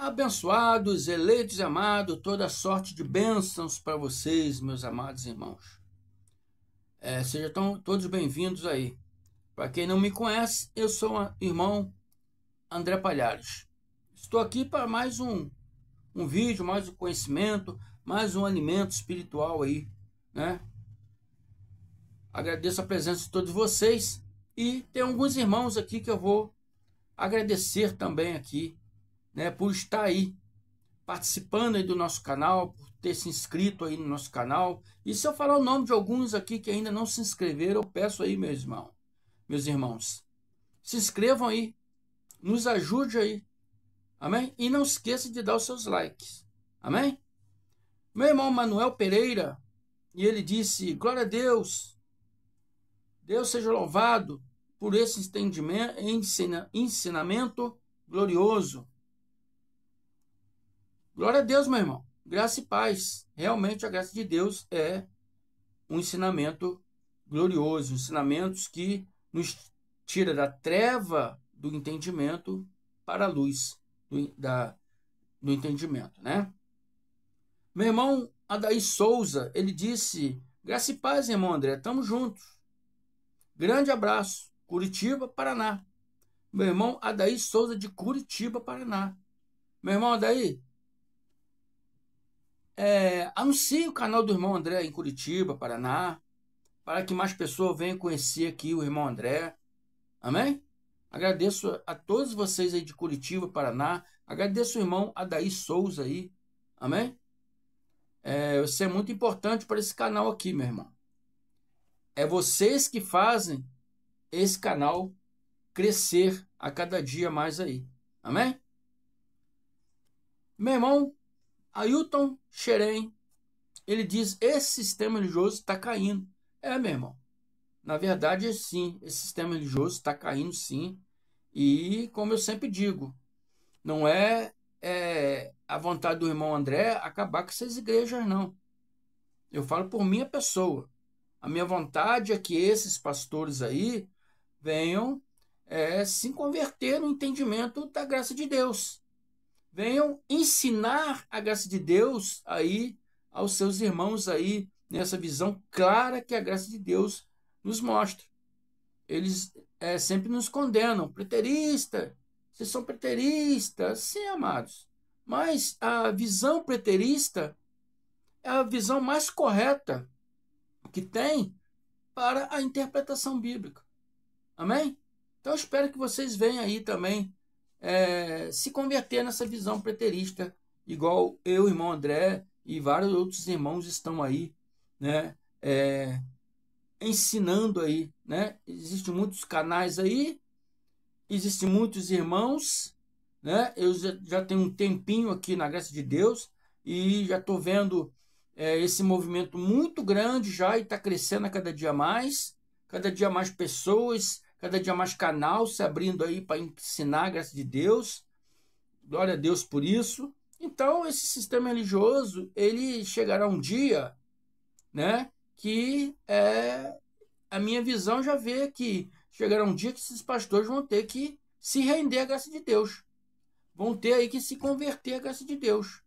Abençoados, eleitos e amados, toda sorte de bênçãos para vocês, meus amados irmãos. É, sejam todos bem-vindos aí. Para quem não me conhece, eu sou o irmão André Palhares. Estou aqui para mais um, um vídeo, mais um conhecimento, mais um alimento espiritual aí, né? Agradeço a presença de todos vocês e tem alguns irmãos aqui que eu vou agradecer também aqui né, por estar aí participando aí do nosso canal, por ter se inscrito aí no nosso canal. E se eu falar o nome de alguns aqui que ainda não se inscreveram, eu peço aí, meus irmão, meus irmãos, se inscrevam aí, nos ajude aí, amém? E não esqueça de dar os seus likes, amém? Meu irmão Manuel Pereira, e ele disse, glória a Deus, Deus seja louvado por esse entendimento, ensina, ensinamento glorioso. Glória a Deus, meu irmão. Graça e paz. Realmente a graça de Deus é um ensinamento glorioso, ensinamentos que nos tira da treva do entendimento para a luz do, da, do entendimento, né? Meu irmão Adair Souza, ele disse: Graça e paz, irmão André, estamos juntos. Grande abraço, Curitiba, Paraná. Meu irmão Adair Souza de Curitiba, Paraná. Meu irmão Adair, é, anuncie o canal do irmão André em Curitiba, Paraná, para que mais pessoas venham conhecer aqui o irmão André. Amém? Agradeço a todos vocês aí de Curitiba, Paraná. Agradeço o irmão Adair Souza aí. Amém? É, você é muito importante para esse canal aqui, meu irmão. É vocês que fazem esse canal crescer a cada dia mais aí. Amém? Meu irmão, Ailton Xerém, ele diz, esse sistema religioso está caindo. É, meu irmão. Na verdade, é sim, esse sistema religioso está caindo, sim. E, como eu sempre digo, não é, é a vontade do irmão André acabar com essas igrejas, não. Eu falo por minha pessoa. A minha vontade é que esses pastores aí venham é, se converter no entendimento da graça de Deus venham ensinar a graça de Deus aí aos seus irmãos aí nessa visão clara que a graça de Deus nos mostra. Eles é, sempre nos condenam, preterista, vocês são preteristas, sim, amados. Mas a visão preterista é a visão mais correta que tem para a interpretação bíblica. Amém? Então espero que vocês venham aí também é, se converter nessa visão preterista, igual eu, irmão André e vários outros irmãos estão aí, né? É, ensinando aí, né? Existem muitos canais aí, existem muitos irmãos, né? Eu já, já tenho um tempinho aqui na graça de Deus e já estou vendo é, esse movimento muito grande já e está crescendo a cada dia mais, cada dia mais pessoas cada dia mais canal se abrindo aí para ensinar a graça de Deus. Glória a Deus por isso. Então, esse sistema religioso, ele chegará um dia, né, que é, a minha visão já vê que chegará um dia que esses pastores vão ter que se render à graça de Deus. Vão ter aí que se converter à graça de Deus.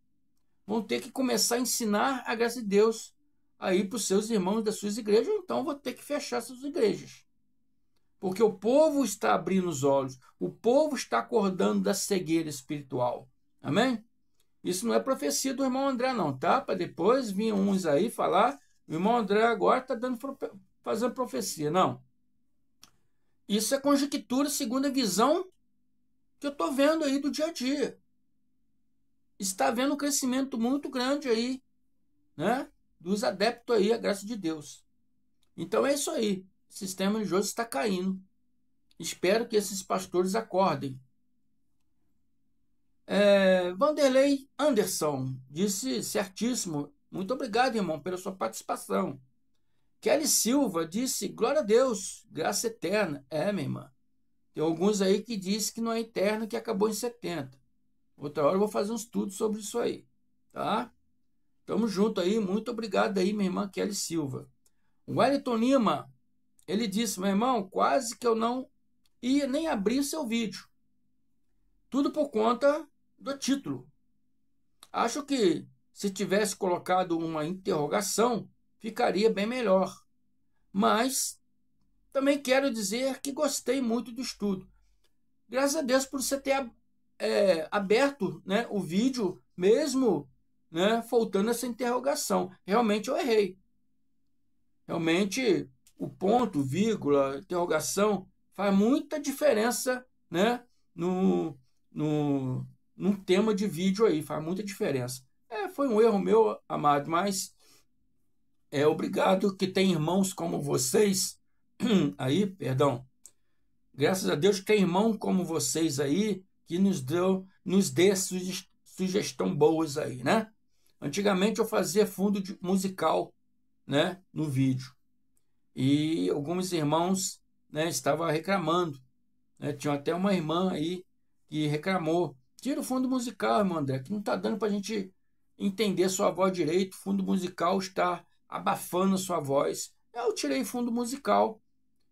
Vão ter que começar a ensinar a graça de Deus aí para os seus irmãos das suas igrejas, ou então vão ter que fechar suas igrejas. Porque o povo está abrindo os olhos, o povo está acordando da cegueira espiritual. Amém? Isso não é profecia do irmão André, não, tá? Para depois vir uns aí falar, o irmão André agora está dando fazendo profecia. Não. Isso é conjectura segundo a visão que eu estou vendo aí do dia a dia. Está havendo um crescimento muito grande aí, né? Dos adeptos aí, a graça de Deus. Então é isso aí. O sistema religioso está caindo. Espero que esses pastores acordem. É, Vanderlei Anderson disse certíssimo. Muito obrigado, irmão, pela sua participação. Kelly Silva disse: Glória a Deus, graça eterna. É, minha irmã. Tem alguns aí que diz que não é eterna, que acabou em 70. Outra hora eu vou fazer um estudo sobre isso aí, tá? Tamo junto aí, muito obrigado aí, minha irmã Kelly Silva. Wellington Lima, ele disse: meu irmão, quase que eu não ia nem abrir seu vídeo. Tudo por conta do título. Acho que se tivesse colocado uma interrogação, ficaria bem melhor. Mas também quero dizer que gostei muito do estudo. Graças a Deus por você ter é, aberto né, o vídeo, mesmo né, faltando essa interrogação. Realmente eu errei. Realmente o ponto, vírgula, interrogação, faz muita diferença né, no, no, num tema de vídeo aí, faz muita diferença. É, foi um erro meu, amado, mas é obrigado que tem irmãos como vocês aí, perdão. Graças a Deus tem irmão como vocês aí que nos deu, nos dê sugestão boas aí, né? Antigamente eu fazia fundo musical, né, no vídeo e alguns irmãos né, estavam reclamando. Né? Tinha até uma irmã aí que reclamou. Tira o fundo musical, irmão André, que não está dando para a gente entender sua voz direito. O fundo musical está abafando sua voz. Eu tirei fundo musical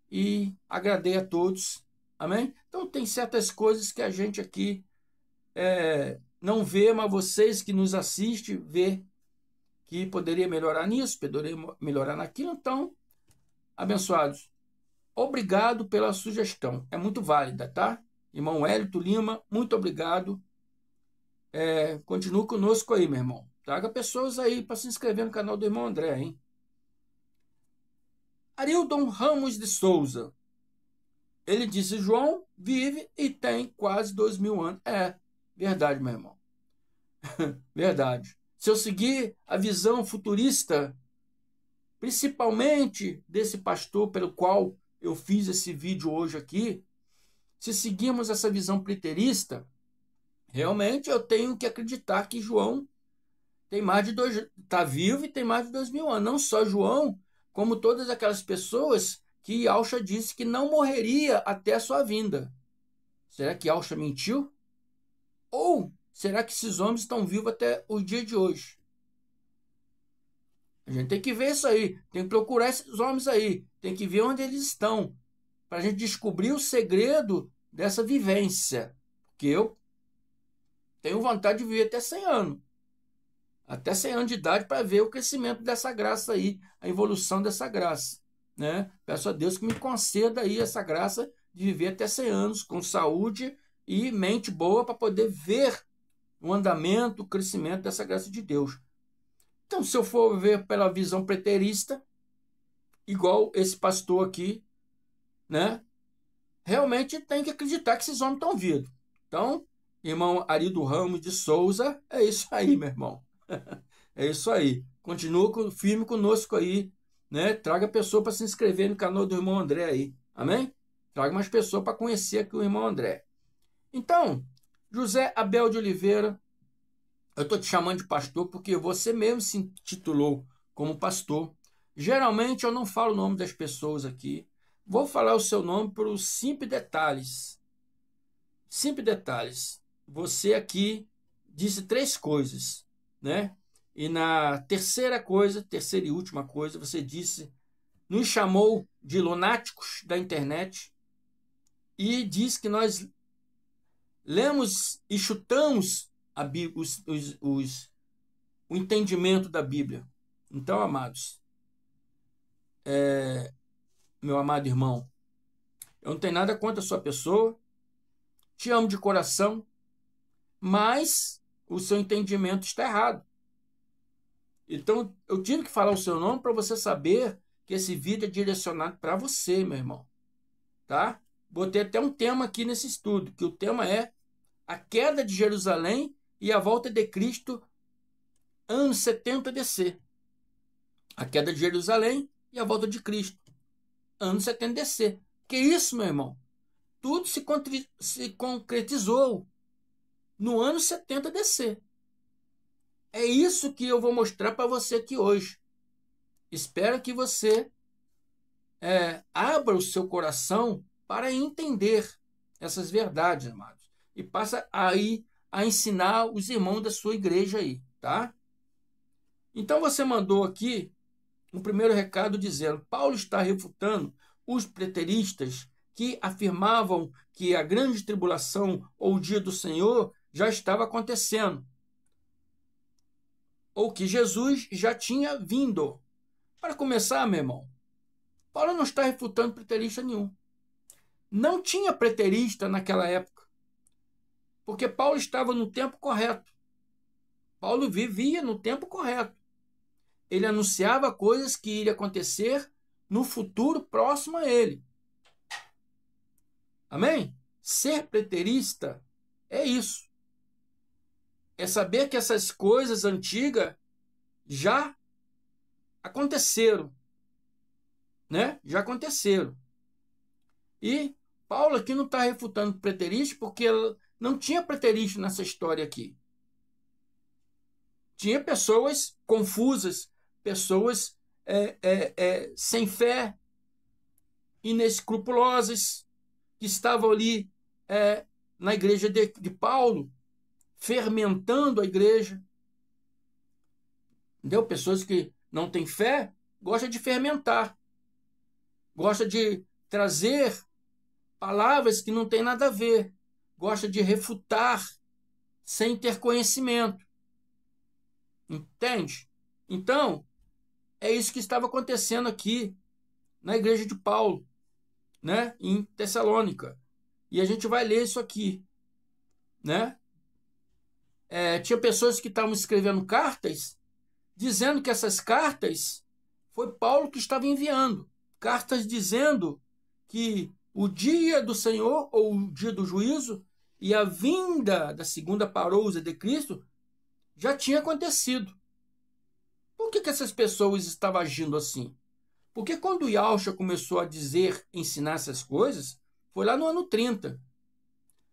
e agradei a todos. Amém? Então tem certas coisas que a gente aqui é, não vê, mas vocês que nos assistem vê que poderia melhorar nisso, poderia melhorar naquilo. Então Abençoados, obrigado pela sugestão. É muito válida, tá? Irmão Hélito Lima, muito obrigado. É, continue conosco aí, meu irmão. Traga pessoas aí para se inscrever no canal do irmão André, hein? Arildon Ramos de Souza. Ele disse: João vive e tem quase dois mil anos. É, verdade, meu irmão. verdade. Se eu seguir a visão futurista principalmente desse pastor pelo qual eu fiz esse vídeo hoje aqui, se seguirmos essa visão preterista, realmente eu tenho que acreditar que João tem mais de dois está vivo e tem mais de dois mil anos. Não só João, como todas aquelas pessoas que Alcha disse que não morreria até a sua vinda. Será que Alcha mentiu? Ou será que esses homens estão vivos até o dia de hoje? A gente tem que ver isso aí, tem que procurar esses homens aí, tem que ver onde eles estão, para a gente descobrir o segredo dessa vivência. Porque eu tenho vontade de viver até 100 anos. Até 100 anos de idade para ver o crescimento dessa graça aí, a evolução dessa graça. Né? Peço a Deus que me conceda aí essa graça de viver até 100 anos com saúde e mente boa para poder ver o andamento, o crescimento dessa graça de Deus. Então, se eu for ver pela visão preterista, igual esse pastor aqui, né? Realmente tem que acreditar que esses homens estão vivos. Então, irmão Arido Ramos de Souza, é isso aí, meu irmão. é isso aí. Continua firme conosco aí, né? Traga pessoa para se inscrever no canal do irmão André aí. Amém? Traga mais pessoas para conhecer aqui o irmão André. Então, José Abel de Oliveira, eu estou te chamando de pastor porque você mesmo se intitulou como pastor. Geralmente eu não falo o nome das pessoas aqui. Vou falar o seu nome por simples detalhes. Simples detalhes. Você aqui disse três coisas, né? E na terceira coisa, terceira e última coisa, você disse, nos chamou de lunáticos da internet e diz que nós lemos e chutamos a Bíblia, os, os, os, o entendimento da Bíblia. Então, amados, é, meu amado irmão, eu não tenho nada contra a sua pessoa, te amo de coração, mas o seu entendimento está errado. Então, eu tive que falar o seu nome para você saber que esse vídeo é direcionado para você, meu irmão. Tá? Botei até um tema aqui nesse estudo, que o tema é a queda de Jerusalém e a volta de Cristo ano 70 DC. A queda de Jerusalém e a volta de Cristo ano 70 DC. Que isso, meu irmão? Tudo se, se concretizou no ano 70 DC. É isso que eu vou mostrar para você aqui hoje. Espero que você é, abra o seu coração para entender essas verdades, amados, e passa aí a ensinar os irmãos da sua igreja aí, tá? Então você mandou aqui um primeiro recado dizendo: Paulo está refutando os preteristas que afirmavam que a grande tribulação ou o dia do Senhor já estava acontecendo, ou que Jesus já tinha vindo. Para começar, meu irmão, Paulo não está refutando preterista nenhum. Não tinha preterista naquela época. Porque Paulo estava no tempo correto. Paulo vivia no tempo correto. Ele anunciava coisas que iriam acontecer no futuro próximo a ele. Amém? Ser preterista é isso. É saber que essas coisas antigas já aconteceram. Né? Já aconteceram. E Paulo aqui não está refutando preterista porque não tinha preterista nessa história aqui. Tinha pessoas confusas, pessoas é, é, é, sem fé, inescrupulosas, que estavam ali é, na igreja de, de Paulo, fermentando a igreja. Entendeu? Pessoas que não têm fé gostam de fermentar, gosta de trazer palavras que não têm nada a ver gosta de refutar sem ter conhecimento. Entende? Então, é isso que estava acontecendo aqui na igreja de Paulo, né, em Tessalônica. E a gente vai ler isso aqui, né? É, tinha pessoas que estavam escrevendo cartas dizendo que essas cartas foi Paulo que estava enviando, cartas dizendo que o dia do Senhor ou o dia do juízo e a vinda da segunda parousa de Cristo já tinha acontecido. Por que, que essas pessoas estavam agindo assim? Porque quando Yalcha começou a dizer, ensinar essas coisas, foi lá no ano 30.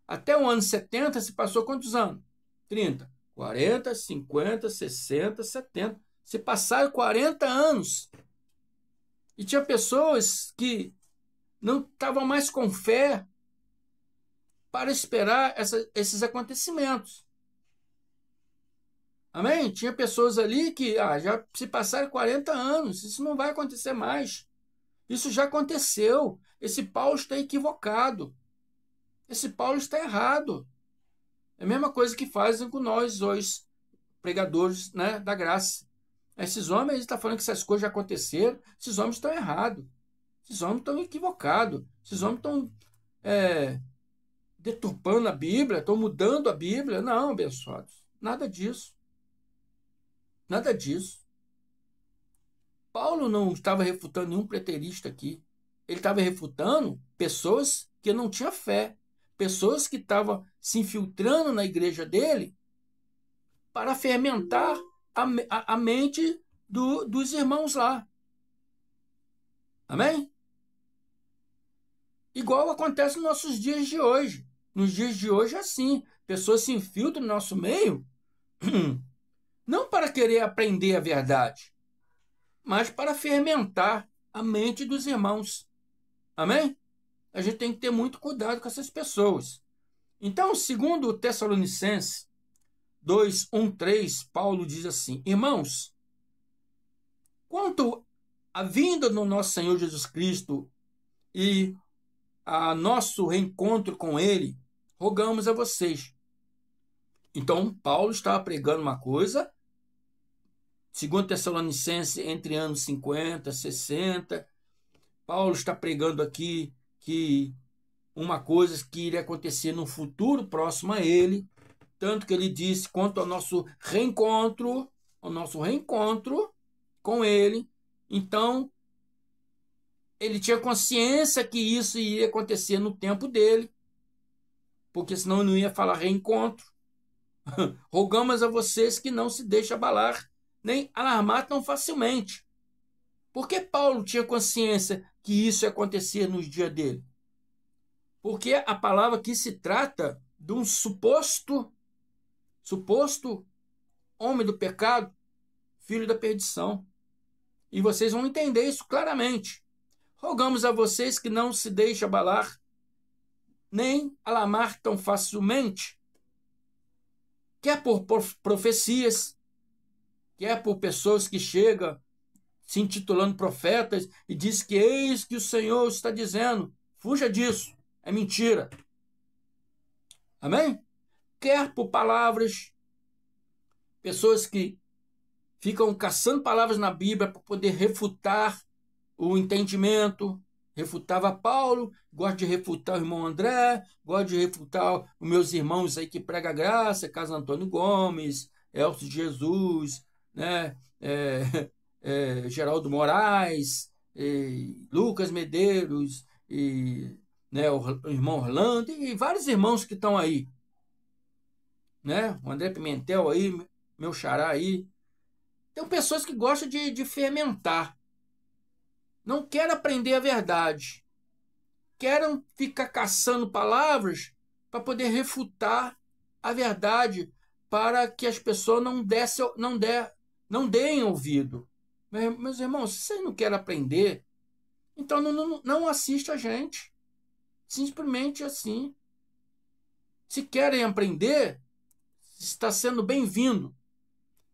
Até o ano 70 se passou quantos anos? 30, 40, 50, 60, 70. Se passaram 40 anos. E tinha pessoas que não estavam mais com fé, para esperar essa, esses acontecimentos. Amém? Tinha pessoas ali que ah, já se passaram 40 anos, isso não vai acontecer mais. Isso já aconteceu. Esse Paulo está equivocado. Esse Paulo está errado. É a mesma coisa que fazem com nós hoje, pregadores né, da graça. Esses homens estão tá falando que essas coisas já aconteceram, esses homens estão errados. Esses homens estão equivocados. Esses homens estão é, deturpando a Bíblia, estão mudando a Bíblia. Não, abençoados. Nada disso. Nada disso. Paulo não estava refutando nenhum preterista aqui. Ele estava refutando pessoas que não tinham fé, pessoas que estavam se infiltrando na igreja dele para fermentar a, a, a mente do, dos irmãos lá. Amém? Igual acontece nos nossos dias de hoje. Nos dias de hoje, é assim, pessoas se infiltram no nosso meio não para querer aprender a verdade, mas para fermentar a mente dos irmãos. Amém? A gente tem que ter muito cuidado com essas pessoas. Então, segundo o Tessalonicenses 2, 1, 3, Paulo diz assim: Irmãos, quanto à vinda do nosso Senhor Jesus Cristo e a nosso reencontro com Ele, rogamos a vocês. Então, Paulo estava pregando uma coisa, segundo Tessalonicense, entre anos 50, 60. Paulo está pregando aqui que uma coisa que iria acontecer no futuro próximo a ele, tanto que ele disse quanto ao nosso reencontro, ao nosso reencontro com ele. Então, ele tinha consciência que isso iria acontecer no tempo dele porque senão eu não ia falar reencontro. Rogamos a vocês que não se deixe abalar, nem alarmar tão facilmente. Porque Paulo tinha consciência que isso ia acontecer nos dias dele? Porque a palavra aqui se trata de um suposto, suposto homem do pecado, filho da perdição. E vocês vão entender isso claramente. Rogamos a vocês que não se deixe abalar, nem alamar tão facilmente, quer é por profecias, quer é por pessoas que chegam se intitulando profetas e diz que eis que o Senhor está dizendo, fuja disso, é mentira. Amém? Quer por palavras, pessoas que ficam caçando palavras na Bíblia para poder refutar o entendimento, refutava Paulo, gosto de refutar o irmão André, gosto de refutar os meus irmãos aí que prega graça, Caso Antônio Gomes, Elcio Jesus, né, é, é, Geraldo Moraes, Lucas Medeiros, e, né, o irmão Orlando e vários irmãos que estão aí, né, o André Pimentel aí, meu xará aí, tem pessoas que gostam de, de fermentar, não quer aprender a verdade. Querem ficar caçando palavras para poder refutar a verdade, para que as pessoas não, desse, não, der, não deem ouvido. Meus irmãos, se você não quer aprender, então não, não, não assista a gente. Simplesmente assim. Se querem aprender, está sendo bem-vindo.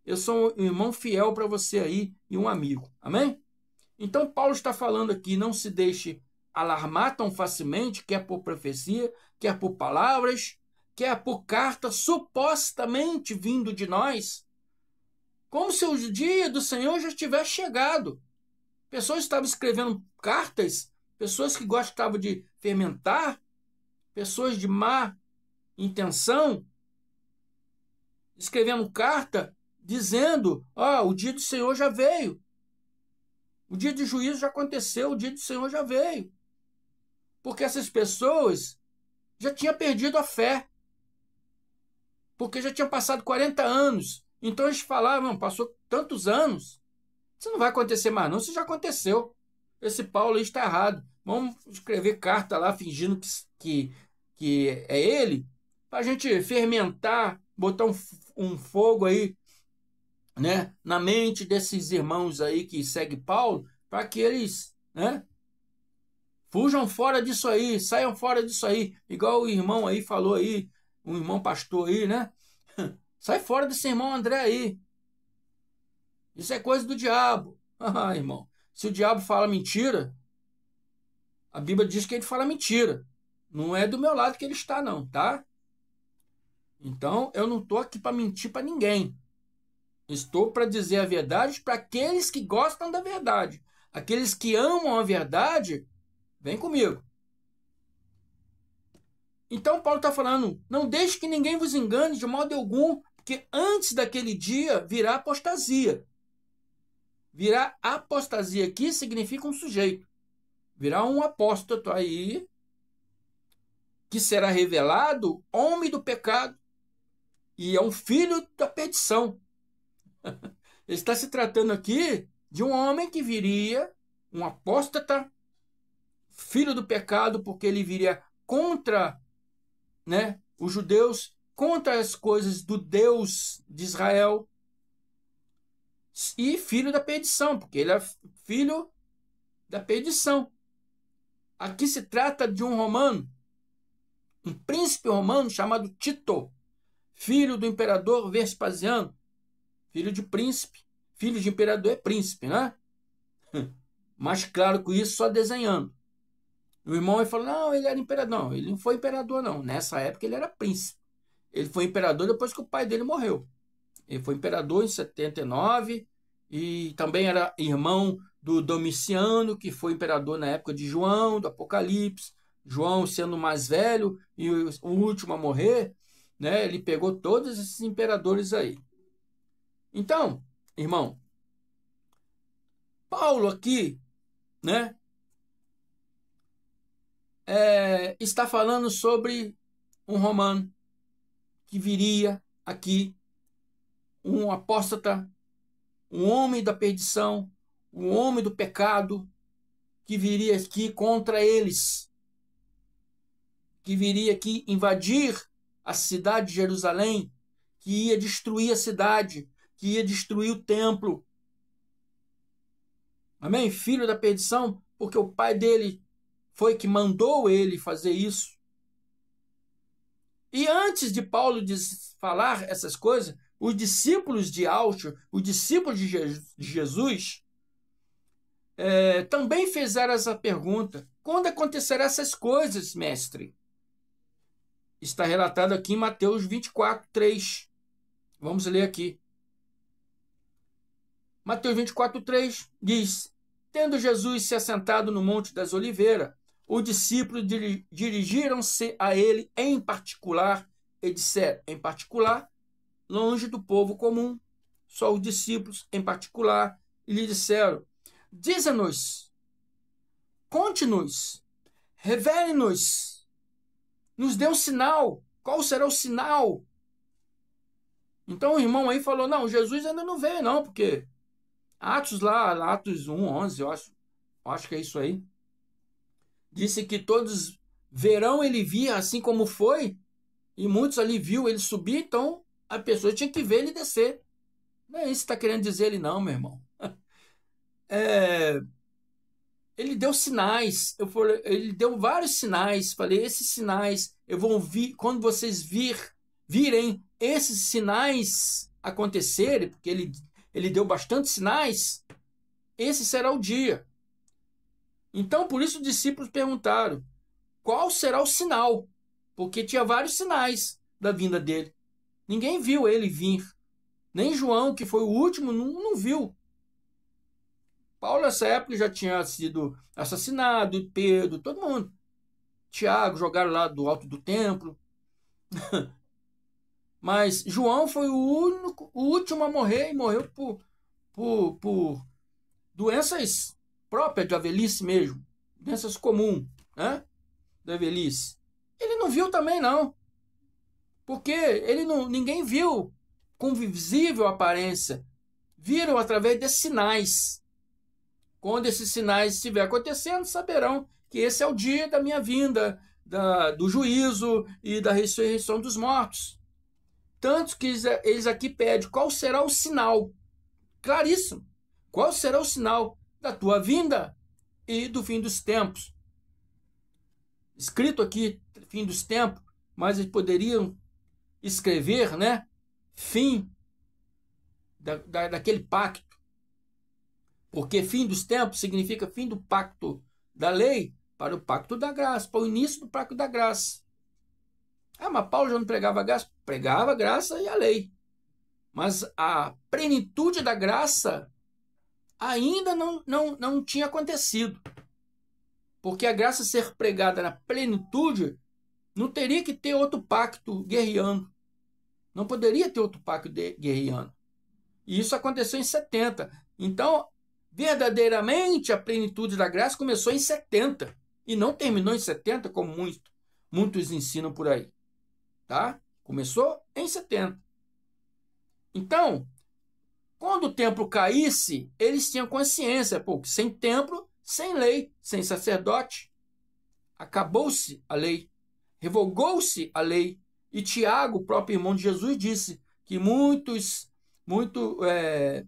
Eu sou um irmão fiel para você aí e um amigo. Amém? Então, Paulo está falando aqui: não se deixe alarmar tão facilmente, quer por profecia, quer por palavras, quer por carta supostamente vindo de nós, como se o dia do Senhor já tivesse chegado. Pessoas estavam escrevendo cartas, pessoas que gostavam de fermentar, pessoas de má intenção, escrevendo carta dizendo: Ó, oh, o dia do Senhor já veio. O dia de juízo já aconteceu, o dia do Senhor já veio. Porque essas pessoas já tinham perdido a fé. Porque já tinham passado 40 anos. Então eles falavam, passou tantos anos. Isso não vai acontecer mais, não. Isso já aconteceu. Esse Paulo aí está errado. Vamos escrever carta lá fingindo que, que, que é ele, para a gente fermentar, botar um, um fogo aí né, na mente desses irmãos aí que segue Paulo, para que eles, né, fujam fora disso aí, saiam fora disso aí, igual o irmão aí falou aí, um irmão pastor aí, né? Sai fora desse irmão André aí. Isso é coisa do diabo. Ah, irmão, se o diabo fala mentira, a Bíblia diz que ele fala mentira. Não é do meu lado que ele está não, tá? Então, eu não tô aqui para mentir para ninguém. Estou para dizer a verdade para aqueles que gostam da verdade. Aqueles que amam a verdade, vem comigo. Então Paulo está falando: não deixe que ninguém vos engane de modo algum, porque antes daquele dia virá apostasia. Virá apostasia aqui significa um sujeito. Virá um apóstato aí que será revelado homem do pecado e é um filho da perdição. Ele está se tratando aqui de um homem que viria, um apóstata, filho do pecado, porque ele viria contra né, os judeus, contra as coisas do Deus de Israel, e filho da perdição, porque ele é filho da perdição. Aqui se trata de um romano, um príncipe romano chamado Tito, filho do imperador Vespasiano, Filho de príncipe. Filho de imperador é príncipe, né? Mais claro com isso só desenhando. O irmão ele falou: não, ele era imperador. Não, ele não foi imperador, não. Nessa época ele era príncipe. Ele foi imperador depois que o pai dele morreu. Ele foi imperador em 79 e também era irmão do Domiciano, que foi imperador na época de João, do Apocalipse. João sendo mais velho e o último a morrer, né? Ele pegou todos esses imperadores aí. Então, irmão, Paulo aqui, né, é, está falando sobre um romano que viria aqui, um apóstata, um homem da perdição, um homem do pecado, que viria aqui contra eles, que viria aqui invadir a cidade de Jerusalém, que ia destruir a cidade, que ia destruir o templo. Amém? Filho da perdição, porque o pai dele foi que mandou ele fazer isso. E antes de Paulo falar essas coisas, os discípulos de Áustria, os discípulos de Jesus, é, também fizeram essa pergunta: quando acontecerão essas coisas, mestre? Está relatado aqui em Mateus 24, 3. Vamos ler aqui. Mateus 24, 3 diz: Tendo Jesus se assentado no Monte das Oliveiras, os discípulos dirigiram-se a ele em particular e disseram: Em particular, longe do povo comum. Só os discípulos, em particular, lhe disseram: Dize-nos, conte-nos, revele-nos, nos dê um sinal. Qual será o sinal então o irmão aí falou: Não, Jesus ainda não veio, não, porque Atos lá, Atos 1, 11, eu acho, acho que é isso aí. Disse que todos verão ele vir assim como foi, e muitos ali viu ele subir, então a pessoa tinha que ver ele descer. Não é isso que está querendo dizer ele não, meu irmão. É, ele deu sinais, eu for, ele deu vários sinais, falei, esses sinais eu vou ouvir quando vocês vir, virem esses sinais acontecerem, porque ele ele deu bastante sinais, esse será o dia. Então, por isso os discípulos perguntaram: qual será o sinal? Porque tinha vários sinais da vinda dele. Ninguém viu ele vir. Nem João, que foi o último, não, não viu. Paulo, nessa época, já tinha sido assassinado, Pedro, todo mundo. Tiago jogaram lá do alto do templo. Mas João foi o, único, o último a morrer e morreu por, por, por doenças próprias da velhice mesmo. Doenças comuns, né? Da velhice. Ele não viu também, não. Porque ele não, ninguém viu com visível aparência. Viram através de sinais. Quando esses sinais estiver acontecendo, saberão que esse é o dia da minha vinda, da, do juízo e da ressurreição dos mortos. Tanto que eles aqui pedem qual será o sinal. Claríssimo. Qual será o sinal da tua vinda e do fim dos tempos? Escrito aqui, fim dos tempos, mas eles poderiam escrever, né? Fim da, da, daquele pacto. Porque fim dos tempos significa fim do pacto da lei para o pacto da graça, para o início do pacto da graça. Ah, mas Paulo já não pregava graça? Pregava a graça e a lei. Mas a plenitude da graça ainda não, não, não tinha acontecido. Porque a graça ser pregada na plenitude não teria que ter outro pacto guerreando. Não poderia ter outro pacto guerreando. E isso aconteceu em 70. Então, verdadeiramente, a plenitude da graça começou em 70. E não terminou em 70, como muito, muitos ensinam por aí. Tá? Começou em 70. Então, quando o templo caísse, eles tinham consciência, porque sem templo, sem lei, sem sacerdote. Acabou-se a lei, revogou-se a lei. E Tiago, o próprio irmão de Jesus, disse que muitos, muito, é,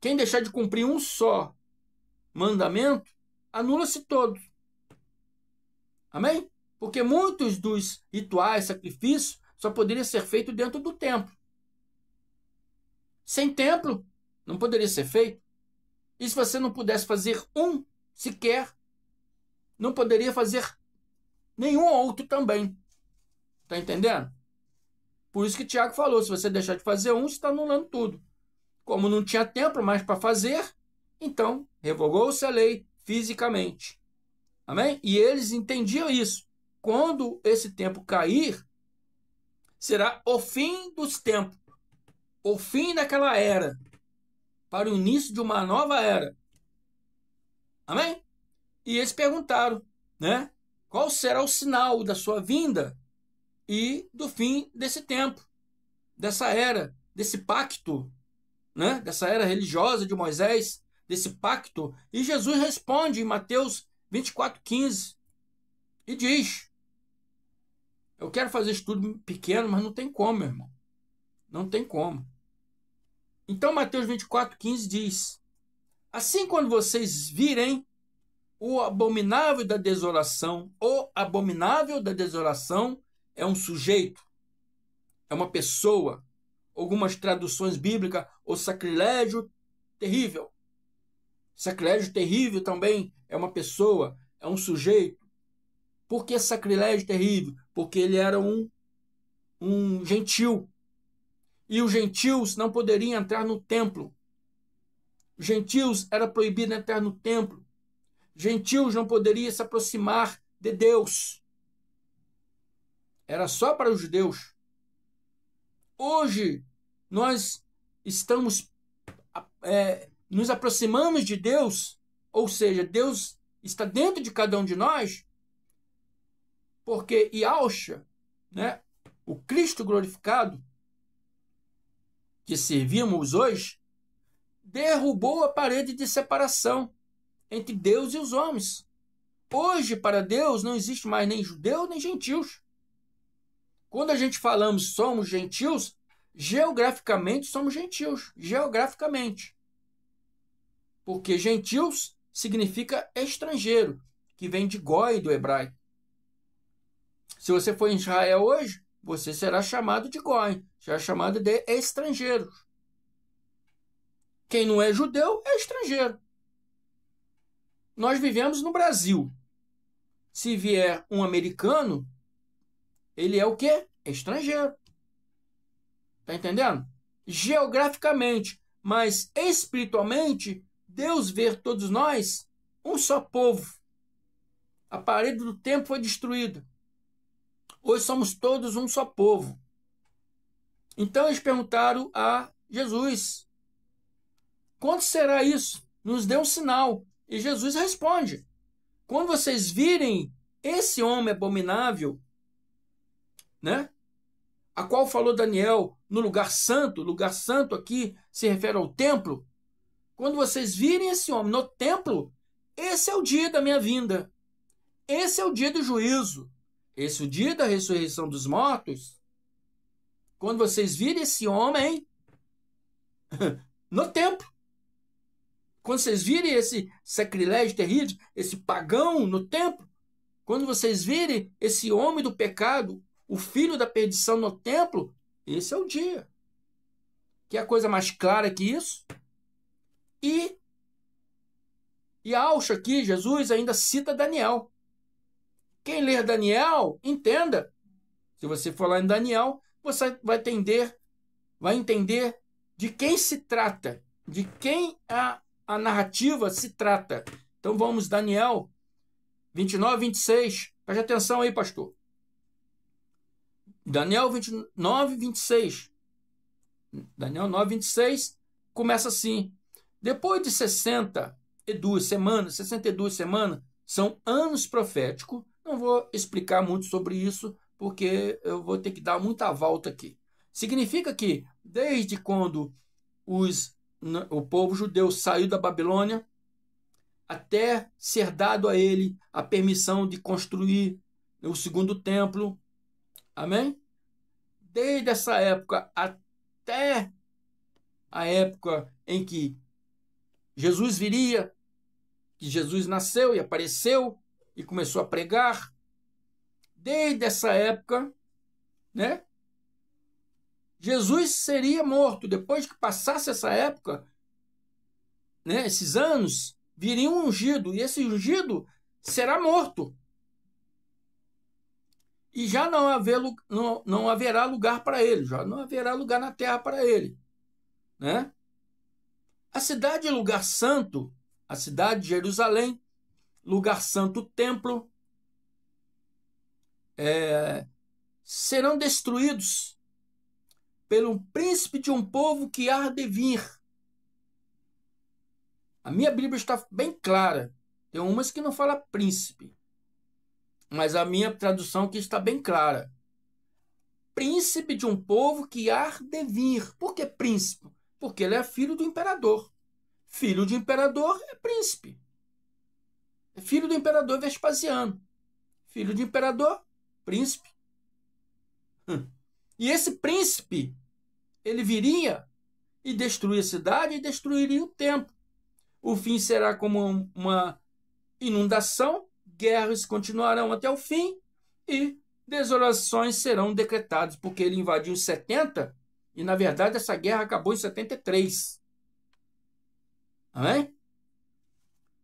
quem deixar de cumprir um só mandamento, anula-se todo. Amém? Porque muitos dos rituais, sacrifícios, só poderia ser feito dentro do templo. Sem templo, não poderia ser feito. E se você não pudesse fazer um sequer, não poderia fazer nenhum outro também. Tá entendendo? Por isso que Tiago falou: se você deixar de fazer um, você está anulando tudo. Como não tinha templo mais para fazer, então revogou-se a lei fisicamente. Amém? E eles entendiam isso. Quando esse tempo cair, será o fim dos tempos, o fim daquela era, para o início de uma nova era. Amém? E eles perguntaram, né? Qual será o sinal da sua vinda e do fim desse tempo, dessa era, desse pacto, né? Dessa era religiosa de Moisés, desse pacto. E Jesus responde em Mateus 15 e diz: eu quero fazer estudo pequeno, mas não tem como, meu irmão. Não tem como. Então Mateus 15 diz: Assim quando vocês virem o abominável da desolação, o abominável da desolação é um sujeito, é uma pessoa. Algumas traduções bíblicas, o sacrilégio terrível. Sacrilégio terrível também é uma pessoa, é um sujeito. Por que sacrilégio terrível? porque ele era um, um gentil. E os gentios não poderiam entrar no templo. gentios era proibido entrar no templo. gentios não poderiam se aproximar de Deus. Era só para os judeus. Hoje, nós estamos é, nos aproximamos de Deus, ou seja, Deus está dentro de cada um de nós, porque Yalcha, né, o Cristo glorificado, que servimos hoje, derrubou a parede de separação entre Deus e os homens. Hoje, para Deus, não existe mais nem judeu nem gentios. Quando a gente falamos somos gentios, geograficamente somos gentios, geograficamente. Porque gentios significa estrangeiro, que vem de goi do hebraico. Se você for em Israel hoje, você será chamado de Goin, será chamado de estrangeiro. Quem não é judeu é estrangeiro. Nós vivemos no Brasil. Se vier um americano, ele é o quê? Estrangeiro. Tá entendendo? Geograficamente, mas espiritualmente, Deus vê todos nós um só povo. A parede do tempo foi destruída. Hoje somos todos um só povo. Então eles perguntaram a Jesus: Quando será isso? Nos dê um sinal. E Jesus responde: Quando vocês virem esse homem abominável, né? A qual falou Daniel no lugar santo, lugar santo aqui se refere ao templo. Quando vocês virem esse homem no templo, esse é o dia da minha vinda. Esse é o dia do juízo esse o dia da ressurreição dos mortos, quando vocês virem esse homem no templo, quando vocês virem esse sacrilégio terrível, esse pagão no templo, quando vocês virem esse homem do pecado, o filho da perdição no templo, esse é o dia. Que é a coisa mais clara que isso? E e acho aqui, Jesus ainda cita Daniel. Quem ler Daniel, entenda. Se você for lá em Daniel, você vai entender, vai entender de quem se trata, de quem a, a narrativa se trata. Então vamos, Daniel 29, 26. Preste atenção aí, pastor. Daniel 29, 26. Daniel 9, 26 começa assim. Depois de 62 semanas, 62 semanas são anos proféticos, não vou explicar muito sobre isso, porque eu vou ter que dar muita volta aqui. Significa que, desde quando os, o povo judeu saiu da Babilônia, até ser dado a ele a permissão de construir o segundo templo. Amém? Desde essa época até a época em que Jesus viria, que Jesus nasceu e apareceu, e começou a pregar. Desde essa época, né? Jesus seria morto depois que passasse essa época, né? Esses anos viria um ungido e esse ungido será morto. E já não, haver, não, não haverá lugar para ele, já não haverá lugar na terra para ele, né? A cidade é lugar santo, a cidade de Jerusalém lugar santo, templo, é, serão destruídos pelo príncipe de um povo que há de vir. A minha Bíblia está bem clara. Tem umas que não fala príncipe, mas a minha tradução que está bem clara. Príncipe de um povo que há de vir. Por que príncipe? Porque ele é filho do imperador. Filho de imperador é príncipe filho do imperador Vespasiano. Filho de imperador, príncipe. Hum. E esse príncipe, ele viria e destruir a cidade e destruiria o templo. O fim será como uma inundação, guerras continuarão até o fim e desolações serão decretadas, porque ele invadiu 70 e, na verdade, essa guerra acabou em 73. Amém?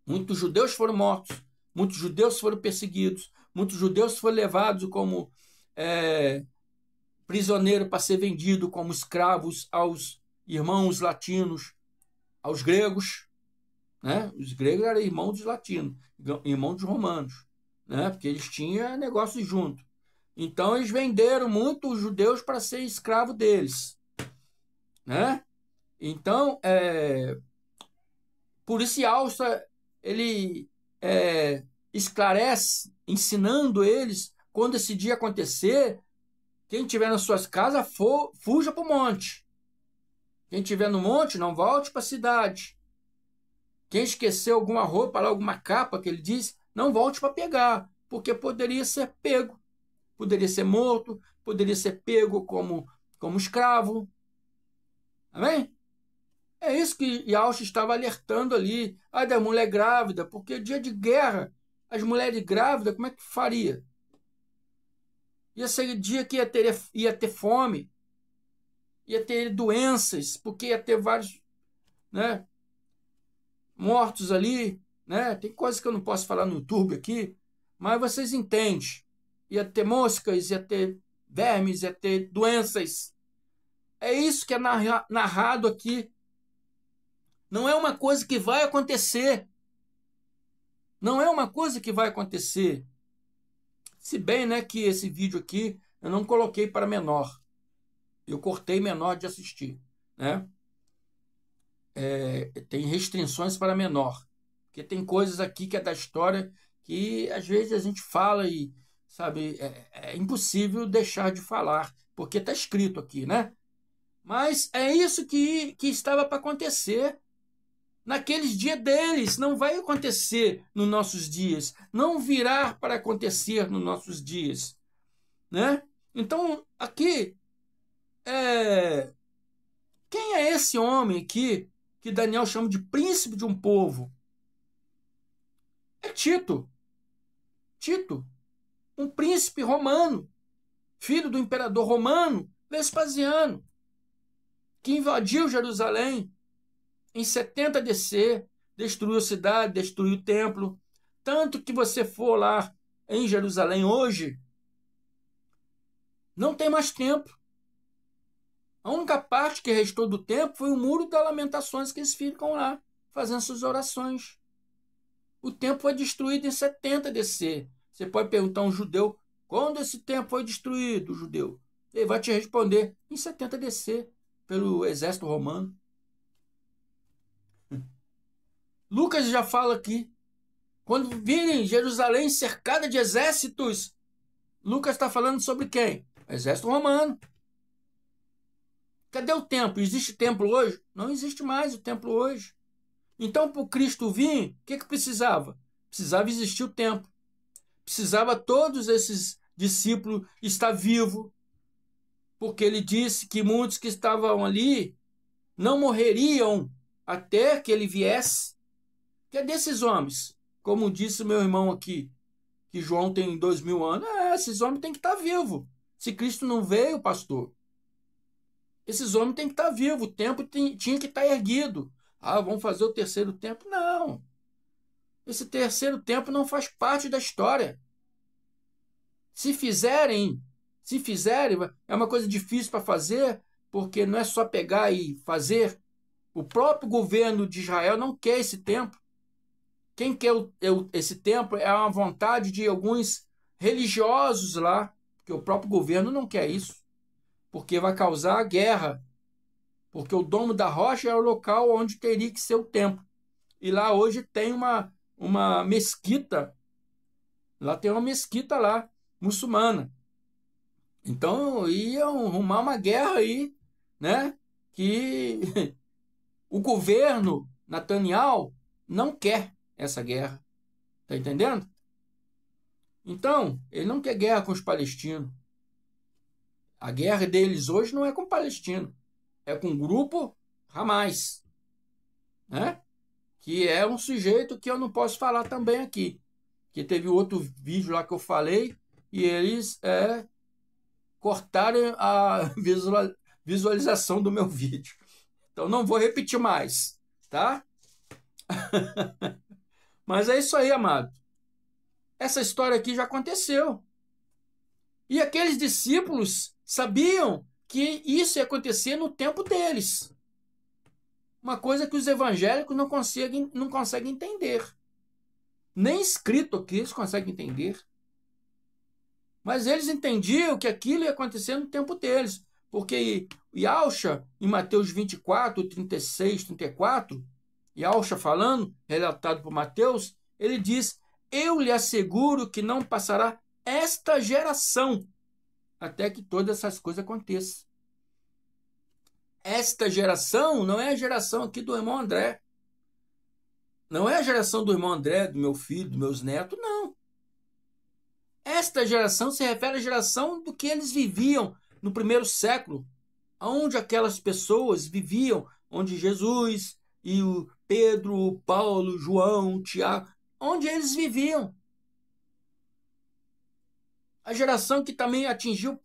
Muitos judeus foram mortos, muitos judeus foram perseguidos, muitos judeus foram levados como é, prisioneiro para ser vendido como escravos aos irmãos latinos, aos gregos. Né? Os gregos eram irmãos dos latinos, irmãos dos romanos, né? porque eles tinham negócios junto. Então eles venderam muito os judeus para ser escravo deles. Né? Então, é, por isso alça ele é, esclarece, ensinando eles quando esse dia acontecer, quem tiver nas suas casas, for, fuja para o monte. Quem tiver no monte, não volte para a cidade. Quem esqueceu alguma roupa, alguma capa que ele diz, não volte para pegar, porque poderia ser pego, poderia ser morto, poderia ser pego como, como escravo. Amém? É isso que Yalcha estava alertando ali. Ah, da mulher grávida, porque dia de guerra, as mulheres grávidas, como é que faria? Ia ser dia que ia ter, ia ter fome, ia ter doenças, porque ia ter vários né, mortos ali. Né? Tem coisas que eu não posso falar no YouTube aqui, mas vocês entendem. Ia ter moscas, ia ter vermes, ia ter doenças. É isso que é narrado aqui não é uma coisa que vai acontecer. Não é uma coisa que vai acontecer. Se bem, né, que esse vídeo aqui eu não coloquei para menor. Eu cortei menor de assistir, né? É, tem restrições para menor, porque tem coisas aqui que é da história que às vezes a gente fala e sabe é, é, é impossível deixar de falar porque está escrito aqui, né? Mas é isso que, que estava para acontecer naqueles dias deles, não vai acontecer nos nossos dias, não virá para acontecer nos nossos dias, né? Então, aqui, é... quem é esse homem aqui que Daniel chama de príncipe de um povo? É Tito. Tito, um príncipe romano, filho do imperador romano Vespasiano, que invadiu Jerusalém em 70 DC, destruiu a cidade, destruiu o templo. Tanto que você for lá em Jerusalém hoje, não tem mais tempo. A única parte que restou do tempo foi o muro das lamentações que eles ficam lá, fazendo suas orações. O templo foi destruído em 70 DC. Você pode perguntar a um judeu, quando esse templo foi destruído, judeu? Ele vai te responder, em 70 DC, pelo exército romano. Lucas já fala aqui. Quando virem Jerusalém cercada de exércitos, Lucas está falando sobre quem? Exército romano. Cadê o templo? Existe templo hoje? Não existe mais o templo hoje. Então, para o Cristo vir, o que, que precisava? Precisava existir o templo. Precisava todos esses discípulos estar vivo, porque ele disse que muitos que estavam ali não morreriam até que ele viesse que é desses homens. Como disse meu irmão aqui, que João tem dois mil anos. É, esses homens têm que estar tá vivos. Se Cristo não veio, pastor, esses homens têm que estar tá vivos. O tempo tinha que estar tá erguido. Ah, vamos fazer o terceiro tempo? Não. Esse terceiro tempo não faz parte da história. Se fizerem, se fizerem, é uma coisa difícil para fazer, porque não é só pegar e fazer. O próprio governo de Israel não quer esse tempo. Quem quer o, esse templo é uma vontade de alguns religiosos lá, que o próprio governo não quer isso, porque vai causar guerra. Porque o domo da rocha é o local onde teria que ser o templo. E lá hoje tem uma, uma mesquita. Lá tem uma mesquita lá, muçulmana. Então iam é arrumar uma guerra aí, né? Que o governo Nathaniel, não quer essa guerra. Está entendendo? Então, ele não quer guerra com os palestinos. A guerra deles hoje não é com o palestino, é com o grupo Hamas, né? que é um sujeito que eu não posso falar também aqui. Que teve outro vídeo lá que eu falei e eles é, cortaram a visualização do meu vídeo. Então não vou repetir mais, tá? Mas é isso aí, amado. Essa história aqui já aconteceu. E aqueles discípulos sabiam que isso ia acontecer no tempo deles. Uma coisa que os evangélicos não conseguem, não conseguem entender. Nem escrito aqui eles conseguem entender. Mas eles entendiam que aquilo ia acontecer no tempo deles. Porque Yalcha, em Mateus 24, 36, 34, Yalcha falando, relatado por Mateus, ele diz: Eu lhe asseguro que não passará esta geração até que todas essas coisas aconteçam. Esta geração não é a geração aqui do irmão André. Não é a geração do irmão André, do meu filho, dos meus netos, não. Esta geração se refere à geração do que eles viviam no primeiro século, onde aquelas pessoas viviam, onde Jesus e o, Pedro, Paulo, João, Tiago, onde eles viviam. A geração que também atingiu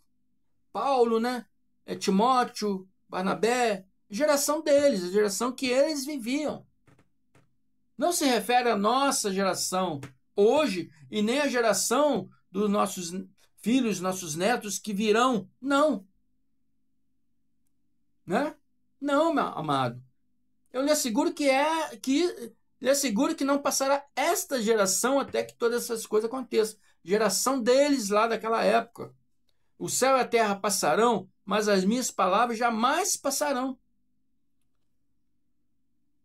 Paulo, né? É, Timóteo, Barnabé, geração deles, a geração que eles viviam. Não se refere à nossa geração hoje e nem à geração dos nossos filhos, nossos netos que virão. Não. Né? Não, meu amado. Eu lhe asseguro que é que lhe asseguro que não passará esta geração até que todas essas coisas aconteçam. Geração deles lá daquela época. O céu e a terra passarão, mas as minhas palavras jamais passarão.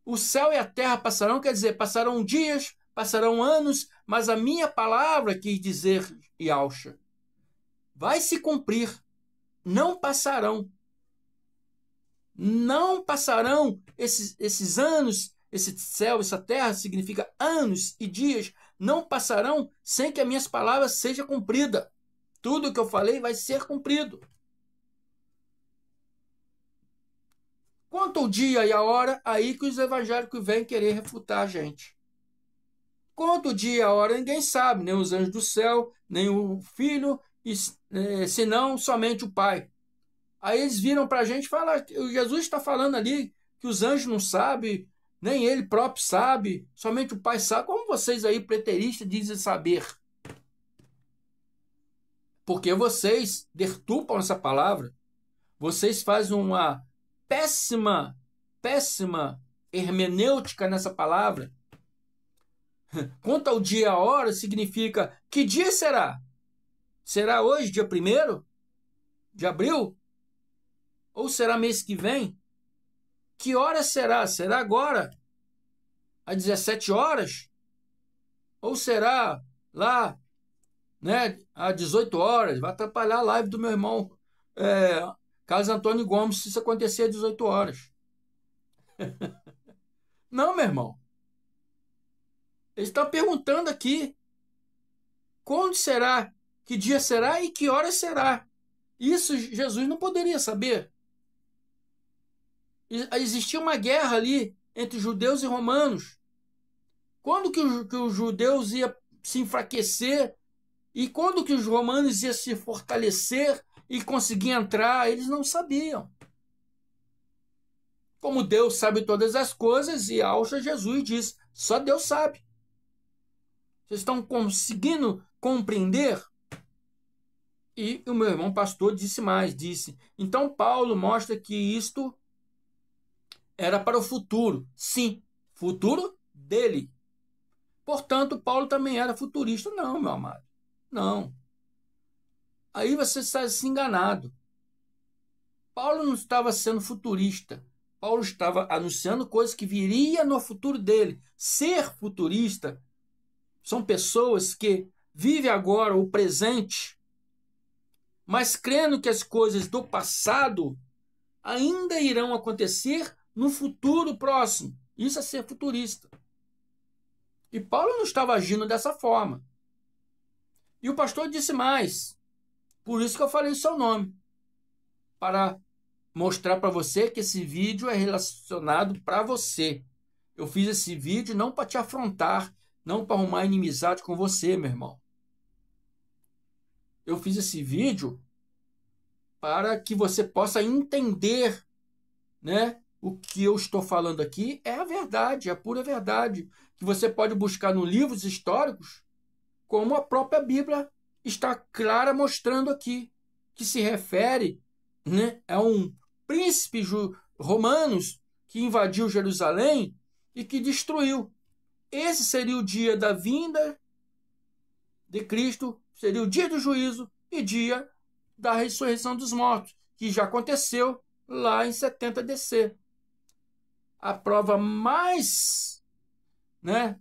O céu e a terra passarão, quer dizer, passarão dias, passarão anos, mas a minha palavra, quis dizer e alcha, vai se cumprir. Não passarão. Não passarão esses, esses anos, esse céu, essa terra significa anos e dias, não passarão sem que as minhas palavras seja cumprida. Tudo que eu falei vai ser cumprido. Quanto o dia e a hora, aí que os evangélicos vêm querer refutar a gente. Quanto o dia e a hora, ninguém sabe, nem os anjos do céu, nem o filho, e, eh, senão somente o pai. Aí eles viram para a gente e falaram: o Jesus está falando ali que os anjos não sabem, nem ele próprio sabe, somente o Pai sabe. Como vocês aí, preteristas, dizem saber? Porque vocês deturpam essa palavra, vocês fazem uma péssima, péssima hermenêutica nessa palavra. Quanto ao dia e a hora, significa que dia será? Será hoje, dia 1 de abril? Ou será mês que vem? Que hora será? Será agora? Às 17 horas? Ou será lá, né, às 18 horas? Vai atrapalhar a live do meu irmão é, Carlos Antônio Gomes se isso acontecer às 18 horas. Não, meu irmão. Ele está perguntando aqui quando será, que dia será e que hora será. Isso Jesus não poderia saber existia uma guerra ali entre judeus e romanos. Quando que, que os judeus ia se enfraquecer e quando que os romanos iam se fortalecer e conseguir entrar, eles não sabiam. Como Deus sabe todas as coisas, e Alxa Jesus diz: só Deus sabe. Vocês estão conseguindo compreender? E o meu irmão pastor disse mais: disse. Então, Paulo mostra que isto era para o futuro. Sim, futuro dele. Portanto, Paulo também era futurista. Não, meu amado. Não. Aí você está se enganado. Paulo não estava sendo futurista. Paulo estava anunciando coisas que viria no futuro dele. Ser futurista são pessoas que vivem agora o presente, mas crendo que as coisas do passado ainda irão acontecer no futuro próximo. Isso é ser futurista. E Paulo não estava agindo dessa forma. E o pastor disse mais. Por isso que eu falei o seu nome. Para mostrar para você que esse vídeo é relacionado para você. Eu fiz esse vídeo não para te afrontar, não para arrumar inimizade com você, meu irmão. Eu fiz esse vídeo para que você possa entender, né, o que eu estou falando aqui é a verdade, é a pura verdade, que você pode buscar nos livros históricos, como a própria Bíblia está clara mostrando aqui, que se refere né, a um príncipe romano que invadiu Jerusalém e que destruiu. Esse seria o dia da vinda de Cristo, seria o dia do juízo e dia da ressurreição dos mortos, que já aconteceu lá em 70 DC a prova mais né,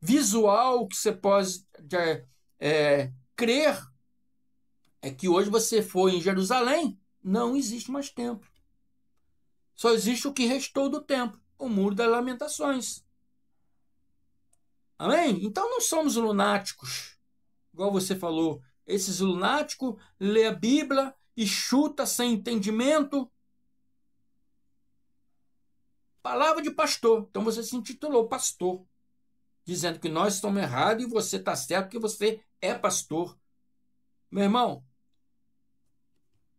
visual que você pode é, crer é que hoje você foi em Jerusalém, não existe mais templo. Só existe o que restou do templo, o muro das lamentações. Amém? Então não somos lunáticos, igual você falou. Esses lunáticos lê a Bíblia e chuta sem entendimento, Palavra de pastor. Então você se intitulou pastor, dizendo que nós estamos errados e você está certo que você é pastor. Meu irmão,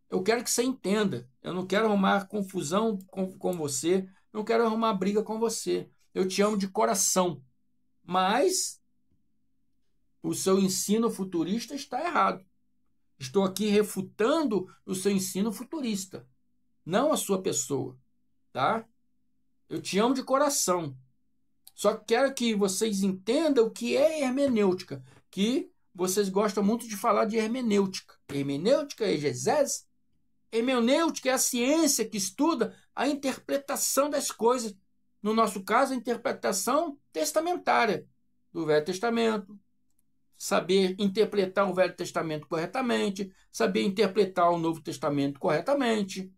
eu quero que você entenda. Eu não quero arrumar confusão com, com você, não quero arrumar briga com você. Eu te amo de coração. Mas o seu ensino futurista está errado. Estou aqui refutando o seu ensino futurista, não a sua pessoa, tá? Eu te amo de coração. Só quero que vocês entendam o que é hermenêutica, que vocês gostam muito de falar de hermenêutica. Hermenêutica, é exegese. Hermenêutica é a ciência que estuda a interpretação das coisas. No nosso caso, a interpretação testamentária do Velho Testamento. Saber interpretar o Velho Testamento corretamente, saber interpretar o Novo Testamento corretamente.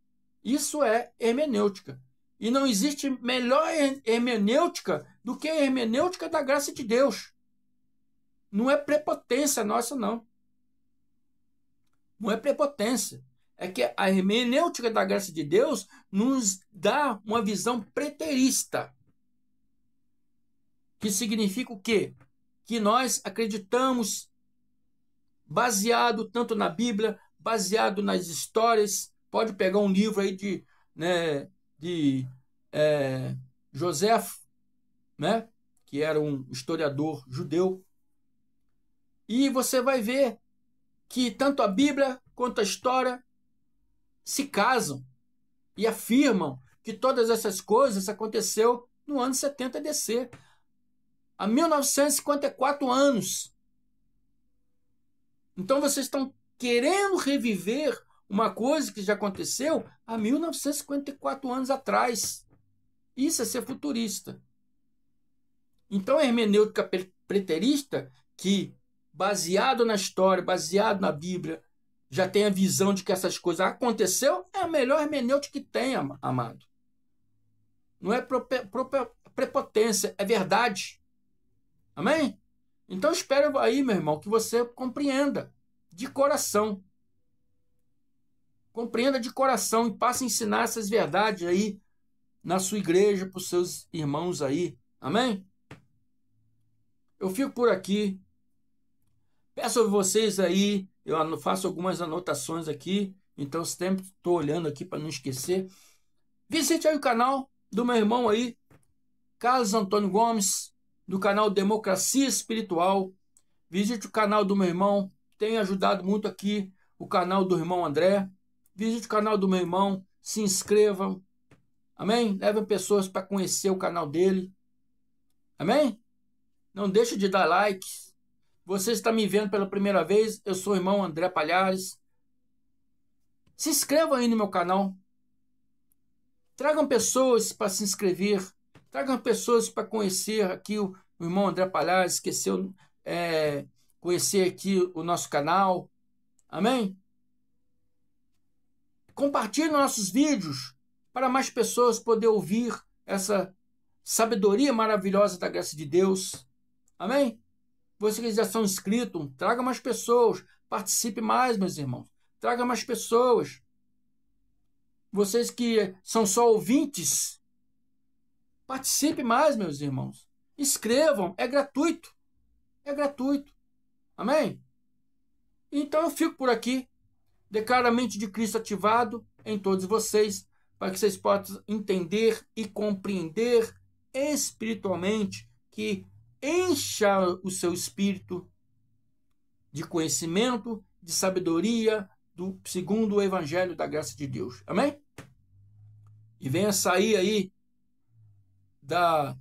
Isso é hermenêutica. E não existe melhor hermenêutica do que a hermenêutica da graça de Deus. Não é prepotência nossa, não. Não é prepotência. É que a hermenêutica da graça de Deus nos dá uma visão preterista. Que significa o quê? Que nós acreditamos, baseado tanto na Bíblia, baseado nas histórias. Pode pegar um livro aí de né, de é, José, né, que era um historiador judeu. E você vai ver que tanto a Bíblia quanto a história se casam e afirmam que todas essas coisas aconteceu no ano 70 DC, a 1954 anos. Então vocês estão querendo reviver uma coisa que já aconteceu há 1954 anos atrás. Isso é ser futurista. Então, a hermenêutica preterista, que baseado na história, baseado na Bíblia, já tem a visão de que essas coisas aconteceu, é a melhor hermenêutica que tem, amado. Não é prepotência, é verdade. Amém? Então espero aí, meu irmão, que você compreenda de coração. Compreenda de coração e passe a ensinar essas verdades aí na sua igreja, para os seus irmãos aí. Amém? Eu fico por aqui. Peço a vocês aí, eu faço algumas anotações aqui, então sempre estou olhando aqui para não esquecer. Visite aí o canal do meu irmão aí, Carlos Antônio Gomes, do canal Democracia Espiritual. Visite o canal do meu irmão, tem ajudado muito aqui o canal do irmão André. Visite o canal do meu irmão, se inscrevam. Amém? Levem pessoas para conhecer o canal dele. Amém? Não deixe de dar like. Você está me vendo pela primeira vez, eu sou o irmão André Palhares. Se inscrevam aí no meu canal. Tragam pessoas para se inscrever. Tragam pessoas para conhecer aqui o, o, irmão André Palhares, esqueceu é, conhecer aqui o nosso canal. Amém? Compartilhe nossos vídeos para mais pessoas poder ouvir essa sabedoria maravilhosa da graça de Deus. Amém? Você que já são inscritos, traga mais pessoas, participe mais, meus irmãos. Traga mais pessoas. Vocês que são só ouvintes, participe mais, meus irmãos. Inscrevam, é gratuito. É gratuito. Amém? Então eu fico por aqui. Declara a mente de Cristo ativado em todos vocês, para que vocês possam entender e compreender espiritualmente que encha o seu espírito de conhecimento, de sabedoria, do segundo o evangelho da graça de Deus. Amém? E venha sair aí da,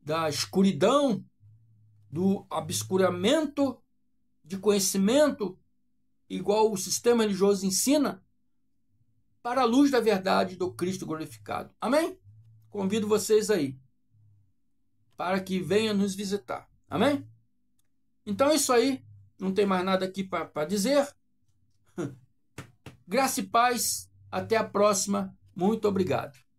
da escuridão, do obscuramento de conhecimento igual o sistema religioso ensina, para a luz da verdade do Cristo glorificado. Amém? Convido vocês aí para que venham nos visitar. Amém? Então é isso aí. Não tem mais nada aqui para dizer. Graça e paz. Até a próxima. Muito obrigado.